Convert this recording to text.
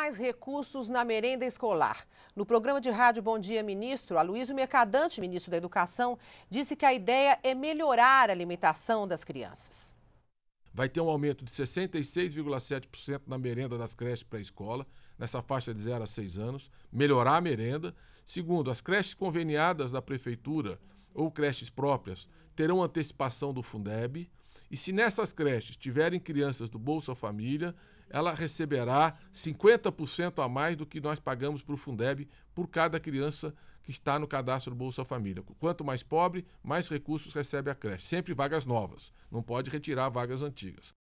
mais recursos na merenda escolar. No programa de rádio Bom Dia Ministro, Aloysio Mercadante, ministro da Educação, disse que a ideia é melhorar a alimentação das crianças. Vai ter um aumento de 66,7% na merenda das creches para a escola, nessa faixa de 0 a 6 anos, melhorar a merenda. Segundo, as creches conveniadas da prefeitura ou creches próprias terão antecipação do Fundeb, e se nessas creches tiverem crianças do Bolsa Família, ela receberá 50% a mais do que nós pagamos para o Fundeb por cada criança que está no cadastro do Bolsa Família. Quanto mais pobre, mais recursos recebe a creche. Sempre vagas novas. Não pode retirar vagas antigas.